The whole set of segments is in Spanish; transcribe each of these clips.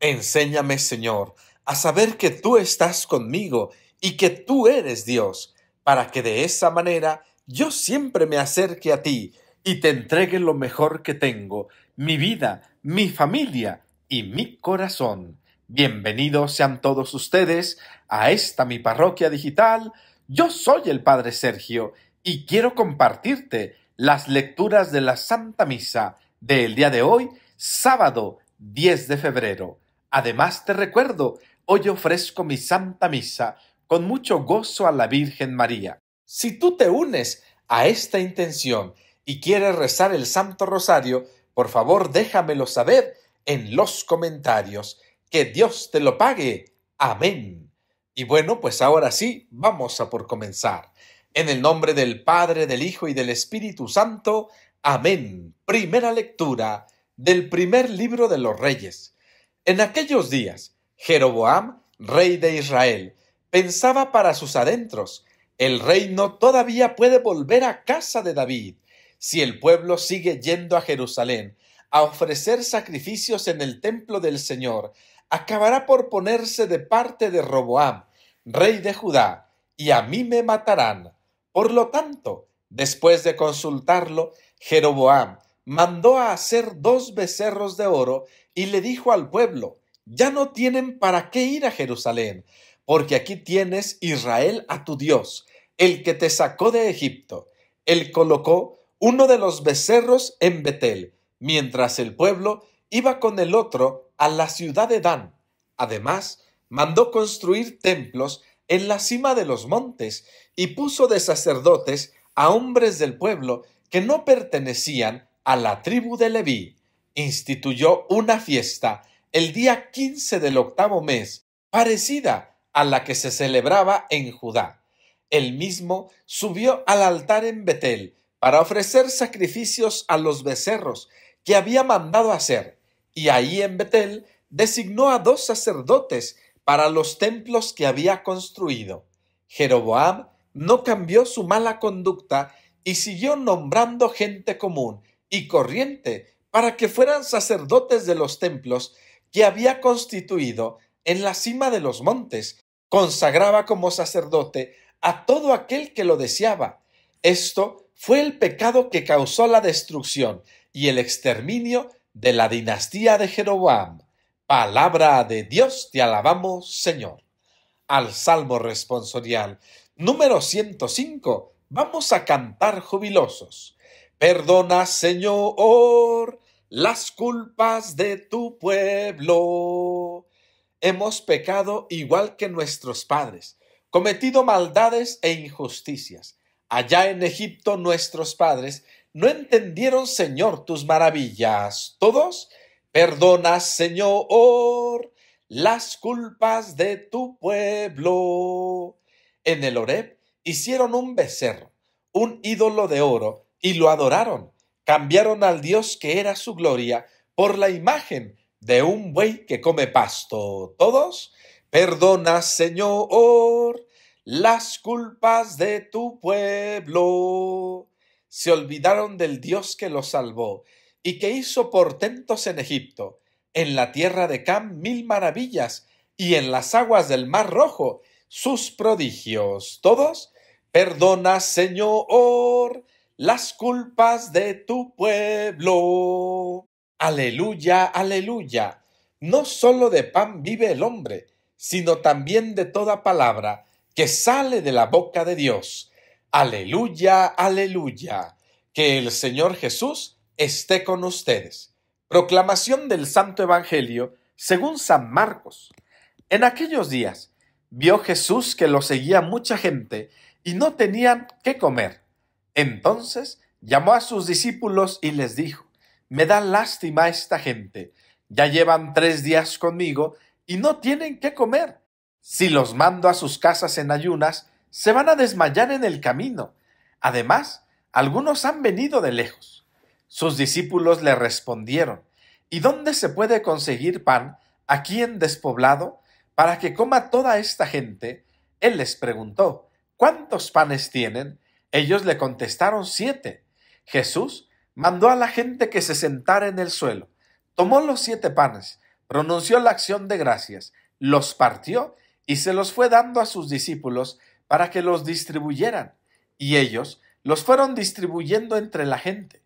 Enséñame, Señor, a saber que tú estás conmigo y que tú eres Dios, para que de esa manera yo siempre me acerque a ti y te entregue lo mejor que tengo, mi vida, mi familia y mi corazón. Bienvenidos sean todos ustedes a esta mi parroquia digital. Yo soy el Padre Sergio y quiero compartirte las lecturas de la Santa Misa del día de hoy, sábado 10 de febrero. Además te recuerdo, hoy ofrezco mi Santa Misa con mucho gozo a la Virgen María. Si tú te unes a esta intención y quieres rezar el Santo Rosario, por favor déjamelo saber en los comentarios. Que Dios te lo pague. Amén. Y bueno, pues ahora sí, vamos a por comenzar. En el nombre del Padre, del Hijo y del Espíritu Santo. Amén. Primera lectura del primer libro de los Reyes en aquellos días, Jeroboam, rey de Israel, pensaba para sus adentros, el reino todavía puede volver a casa de David, si el pueblo sigue yendo a Jerusalén a ofrecer sacrificios en el templo del Señor, acabará por ponerse de parte de Roboam, rey de Judá, y a mí me matarán. Por lo tanto, después de consultarlo, Jeroboam mandó a hacer dos becerros de oro y le dijo al pueblo, ya no tienen para qué ir a Jerusalén, porque aquí tienes Israel a tu Dios, el que te sacó de Egipto. Él colocó uno de los becerros en Betel, mientras el pueblo iba con el otro a la ciudad de Dan. Además, mandó construir templos en la cima de los montes y puso de sacerdotes a hombres del pueblo que no pertenecían a la tribu de Leví, instituyó una fiesta el día quince del octavo mes, parecida a la que se celebraba en Judá. El mismo subió al altar en Betel para ofrecer sacrificios a los becerros que había mandado hacer, y ahí en Betel designó a dos sacerdotes para los templos que había construido. Jeroboam no cambió su mala conducta y siguió nombrando gente común y corriente para que fueran sacerdotes de los templos que había constituido en la cima de los montes. Consagraba como sacerdote a todo aquel que lo deseaba. Esto fue el pecado que causó la destrucción y el exterminio de la dinastía de Jeroboam. Palabra de Dios, te alabamos, Señor. Al Salmo responsorial número 105 vamos a cantar jubilosos. Perdona, Señor, las culpas de tu pueblo. Hemos pecado igual que nuestros padres, cometido maldades e injusticias. Allá en Egipto nuestros padres no entendieron, Señor, tus maravillas. Todos, perdona, Señor, las culpas de tu pueblo. En el Oreb hicieron un becerro, un ídolo de oro, y lo adoraron. Cambiaron al Dios que era su gloria por la imagen de un buey que come pasto. Todos, perdona, Señor, las culpas de tu pueblo. Se olvidaron del Dios que los salvó y que hizo portentos en Egipto, en la tierra de Cam mil maravillas y en las aguas del Mar Rojo sus prodigios. Todos, perdona, Señor, las culpas de tu pueblo. Aleluya, aleluya. No solo de pan vive el hombre, sino también de toda palabra que sale de la boca de Dios. Aleluya, aleluya. Que el Señor Jesús esté con ustedes. Proclamación del Santo Evangelio según San Marcos. En aquellos días vio Jesús que lo seguía mucha gente y no tenían qué comer. Entonces llamó a sus discípulos y les dijo, Me da lástima esta gente, ya llevan tres días conmigo y no tienen qué comer. Si los mando a sus casas en ayunas, se van a desmayar en el camino. Además, algunos han venido de lejos. Sus discípulos le respondieron, ¿Y dónde se puede conseguir pan aquí en despoblado para que coma toda esta gente? Él les preguntó, ¿cuántos panes tienen? Ellos le contestaron siete. Jesús mandó a la gente que se sentara en el suelo, tomó los siete panes, pronunció la acción de gracias, los partió y se los fue dando a sus discípulos para que los distribuyeran, y ellos los fueron distribuyendo entre la gente.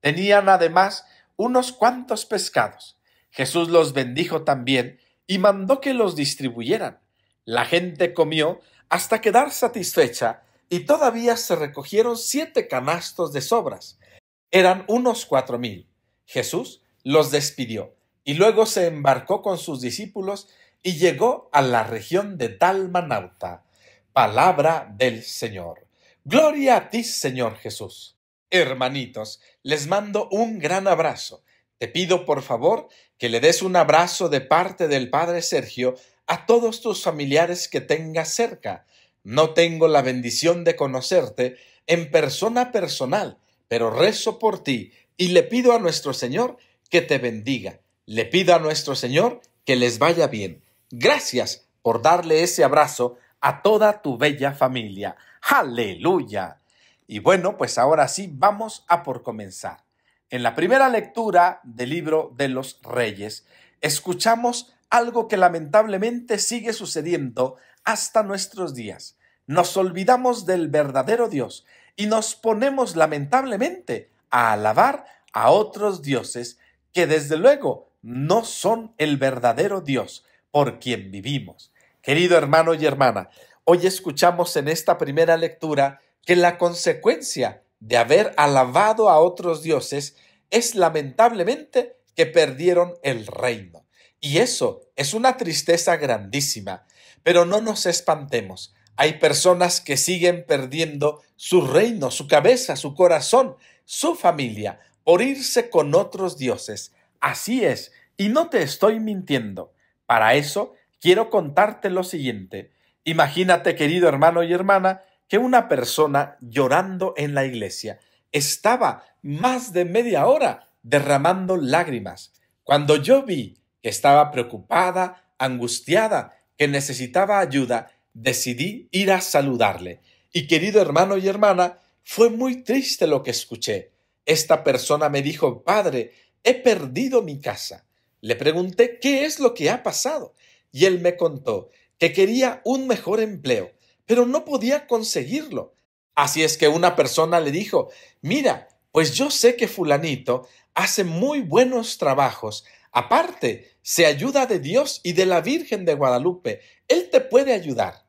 Tenían además unos cuantos pescados. Jesús los bendijo también y mandó que los distribuyeran. La gente comió hasta quedar satisfecha y todavía se recogieron siete canastos de sobras. Eran unos cuatro mil. Jesús los despidió y luego se embarcó con sus discípulos y llegó a la región de Talmanauta. Palabra del Señor. Gloria a ti, Señor Jesús. Hermanitos, les mando un gran abrazo. Te pido, por favor, que le des un abrazo de parte del Padre Sergio a todos tus familiares que tengas cerca no tengo la bendición de conocerte en persona personal, pero rezo por ti y le pido a nuestro Señor que te bendiga. Le pido a nuestro Señor que les vaya bien. Gracias por darle ese abrazo a toda tu bella familia. Aleluya. Y bueno, pues ahora sí, vamos a por comenzar. En la primera lectura del libro de los reyes, escuchamos algo que lamentablemente sigue sucediendo hasta nuestros días. Nos olvidamos del verdadero Dios y nos ponemos lamentablemente a alabar a otros dioses que desde luego no son el verdadero Dios por quien vivimos. Querido hermano y hermana, hoy escuchamos en esta primera lectura que la consecuencia de haber alabado a otros dioses es lamentablemente que perdieron el reino. Y eso es una tristeza grandísima. Pero no nos espantemos. Hay personas que siguen perdiendo su reino, su cabeza, su corazón, su familia, por irse con otros dioses. Así es, y no te estoy mintiendo. Para eso quiero contarte lo siguiente. Imagínate, querido hermano y hermana, que una persona llorando en la iglesia estaba más de media hora derramando lágrimas. Cuando yo vi que estaba preocupada, angustiada que necesitaba ayuda, decidí ir a saludarle. Y querido hermano y hermana, fue muy triste lo que escuché. Esta persona me dijo, Padre, he perdido mi casa. Le pregunté qué es lo que ha pasado y él me contó que quería un mejor empleo, pero no podía conseguirlo. Así es que una persona le dijo, mira, pues yo sé que fulanito hace muy buenos trabajos, Aparte, se ayuda de Dios y de la Virgen de Guadalupe. Él te puede ayudar.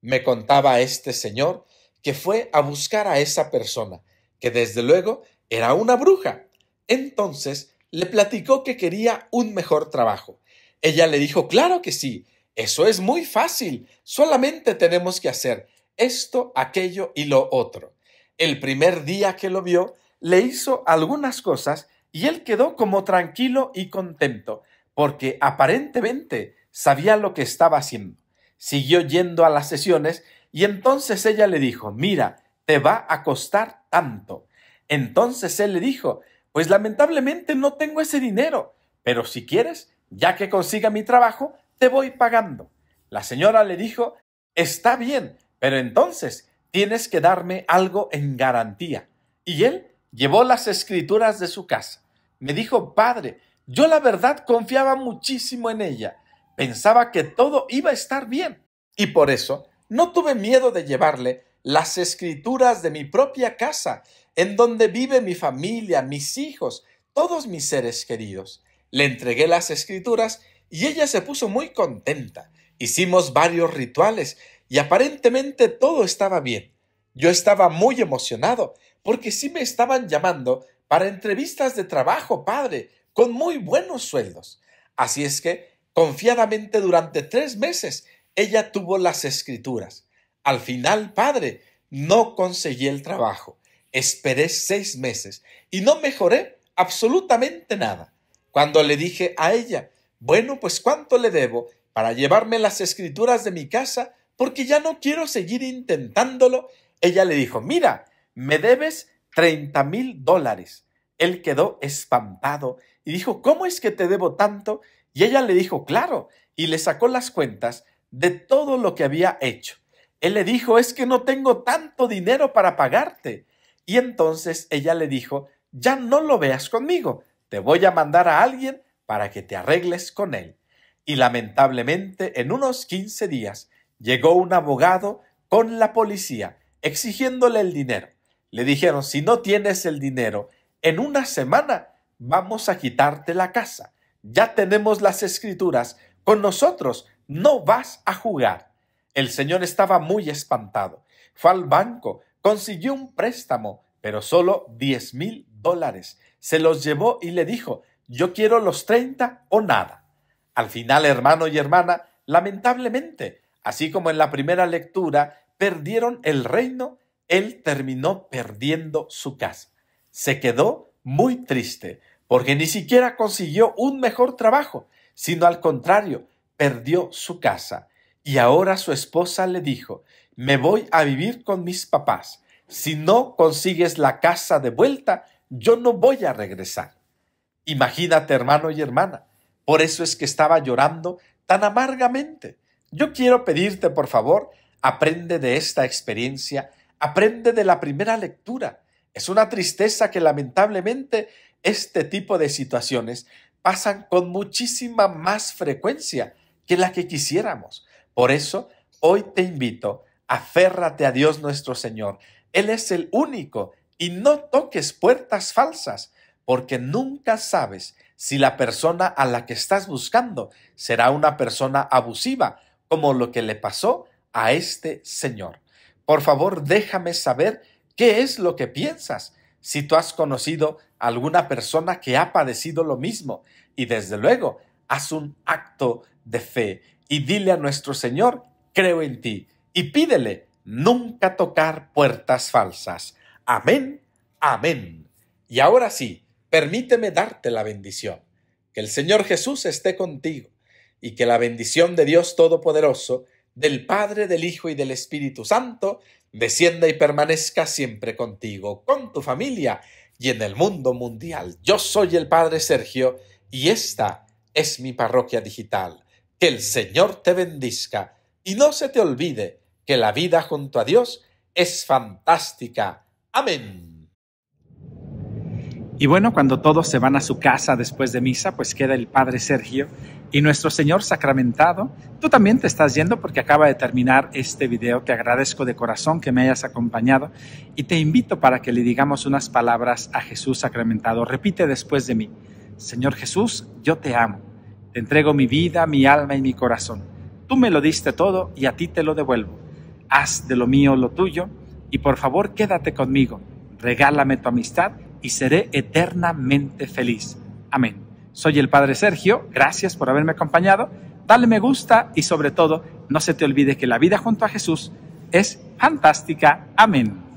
Me contaba este señor que fue a buscar a esa persona, que desde luego era una bruja. Entonces le platicó que quería un mejor trabajo. Ella le dijo, claro que sí, eso es muy fácil, solamente tenemos que hacer esto, aquello y lo otro. El primer día que lo vio, le hizo algunas cosas y él quedó como tranquilo y contento, porque aparentemente sabía lo que estaba haciendo. Siguió yendo a las sesiones y entonces ella le dijo, mira, te va a costar tanto. Entonces él le dijo, pues lamentablemente no tengo ese dinero, pero si quieres, ya que consiga mi trabajo, te voy pagando. La señora le dijo, está bien, pero entonces tienes que darme algo en garantía. Y él Llevó las escrituras de su casa. Me dijo, Padre, yo la verdad confiaba muchísimo en ella. Pensaba que todo iba a estar bien. Y por eso no tuve miedo de llevarle las escrituras de mi propia casa, en donde vive mi familia, mis hijos, todos mis seres queridos. Le entregué las escrituras y ella se puso muy contenta. Hicimos varios rituales y aparentemente todo estaba bien. Yo estaba muy emocionado porque sí me estaban llamando para entrevistas de trabajo, padre, con muy buenos sueldos. Así es que, confiadamente durante tres meses, ella tuvo las escrituras. Al final, padre, no conseguí el trabajo. Esperé seis meses y no mejoré absolutamente nada. Cuando le dije a ella, bueno, pues cuánto le debo para llevarme las escrituras de mi casa, porque ya no quiero seguir intentándolo, ella le dijo, mira, me debes 30 mil dólares. Él quedó espantado y dijo, ¿cómo es que te debo tanto? Y ella le dijo, claro, y le sacó las cuentas de todo lo que había hecho. Él le dijo, es que no tengo tanto dinero para pagarte. Y entonces ella le dijo, ya no lo veas conmigo, te voy a mandar a alguien para que te arregles con él. Y lamentablemente en unos 15 días llegó un abogado con la policía exigiéndole el dinero. Le dijeron, si no tienes el dinero, en una semana vamos a quitarte la casa. Ya tenemos las escrituras, con nosotros no vas a jugar. El señor estaba muy espantado. Fue al banco, consiguió un préstamo, pero solo diez mil dólares. Se los llevó y le dijo, yo quiero los 30 o nada. Al final, hermano y hermana, lamentablemente, así como en la primera lectura, perdieron el reino él terminó perdiendo su casa. Se quedó muy triste porque ni siquiera consiguió un mejor trabajo, sino al contrario, perdió su casa. Y ahora su esposa le dijo, me voy a vivir con mis papás. Si no consigues la casa de vuelta, yo no voy a regresar. Imagínate, hermano y hermana. Por eso es que estaba llorando tan amargamente. Yo quiero pedirte, por favor, aprende de esta experiencia Aprende de la primera lectura. Es una tristeza que lamentablemente este tipo de situaciones pasan con muchísima más frecuencia que la que quisiéramos. Por eso, hoy te invito, aférrate a Dios nuestro Señor. Él es el único y no toques puertas falsas, porque nunca sabes si la persona a la que estás buscando será una persona abusiva, como lo que le pasó a este Señor. Por favor, déjame saber qué es lo que piensas, si tú has conocido a alguna persona que ha padecido lo mismo. Y desde luego, haz un acto de fe y dile a nuestro Señor, creo en ti, y pídele nunca tocar puertas falsas. Amén, amén. Y ahora sí, permíteme darte la bendición. Que el Señor Jesús esté contigo y que la bendición de Dios Todopoderoso, del Padre, del Hijo y del Espíritu Santo, descienda y permanezca siempre contigo, con tu familia y en el mundo mundial. Yo soy el Padre Sergio y esta es mi parroquia digital. Que el Señor te bendizca y no se te olvide que la vida junto a Dios es fantástica. Amén. Y bueno, cuando todos se van a su casa después de misa, pues queda el Padre Sergio y nuestro Señor sacramentado, tú también te estás yendo porque acaba de terminar este video. Te agradezco de corazón que me hayas acompañado y te invito para que le digamos unas palabras a Jesús sacramentado. Repite después de mí, Señor Jesús, yo te amo. Te entrego mi vida, mi alma y mi corazón. Tú me lo diste todo y a ti te lo devuelvo. Haz de lo mío lo tuyo y por favor quédate conmigo. Regálame tu amistad y seré eternamente feliz. Amén. Soy el Padre Sergio, gracias por haberme acompañado, dale me gusta y sobre todo no se te olvide que la vida junto a Jesús es fantástica. Amén.